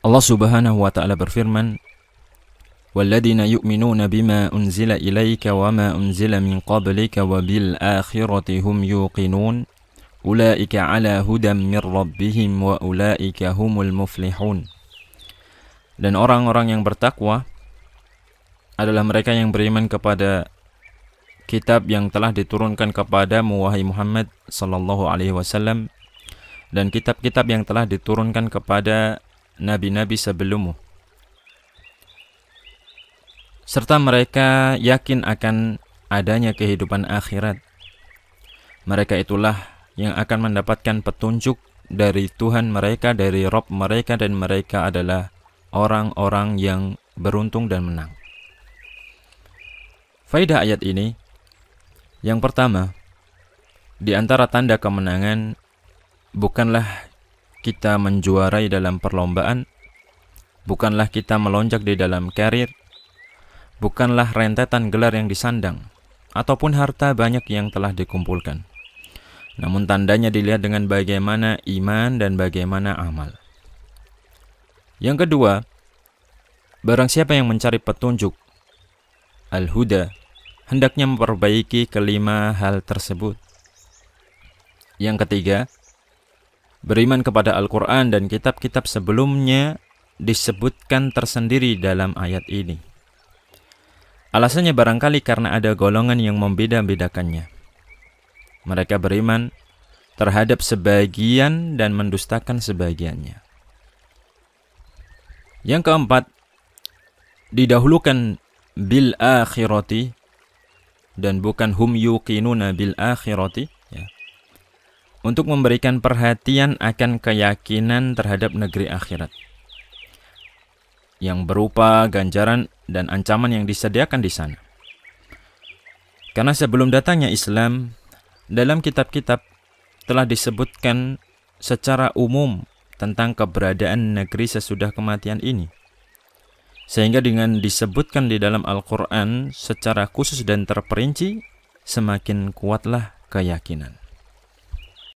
Allah Subhanahu wa taala berfirman, "Walladzina yu'minuna bima unzila ilaika wa ma unzila min qablika wa bil akhirati hum yuqinun." Ulaika ala hudam min rabbihim wa ulaika humul muflihun. Dan orang-orang yang bertakwa adalah mereka yang beriman kepada kitab yang telah diturunkan kepada wahai Muhammad sallallahu alaihi wasallam dan kitab-kitab yang telah diturunkan kepada nabi-nabi sebelummu. Serta mereka yakin akan adanya kehidupan akhirat. Mereka itulah yang akan mendapatkan petunjuk dari Tuhan mereka, dari Rob mereka, dan mereka adalah orang-orang yang beruntung dan menang. Faidah ayat ini Yang pertama Di antara tanda kemenangan Bukanlah kita menjuarai dalam perlombaan, bukanlah kita melonjak di dalam karir, bukanlah rentetan gelar yang disandang, ataupun harta banyak yang telah dikumpulkan. Namun tandanya dilihat dengan bagaimana iman dan bagaimana amal. Yang kedua, barang siapa yang mencari petunjuk, al-huda, hendaknya memperbaiki kelima hal tersebut. Yang ketiga, beriman kepada Al-Quran dan kitab-kitab sebelumnya disebutkan tersendiri dalam ayat ini. Alasannya barangkali karena ada golongan yang membeda-bedakannya. Mereka beriman terhadap sebagian dan mendustakan sebagiannya. Yang keempat, didahulukan bil akhirati dan bukan hum yuqinuna bil akhirati untuk memberikan perhatian akan keyakinan terhadap negeri akhirat yang berupa ganjaran dan ancaman yang disediakan di sana. Karena sebelum datangnya Islam, dalam kitab-kitab telah disebutkan secara umum tentang keberadaan negeri sesudah kematian ini. Sehingga dengan disebutkan di dalam Al-Quran secara khusus dan terperinci, semakin kuatlah keyakinan.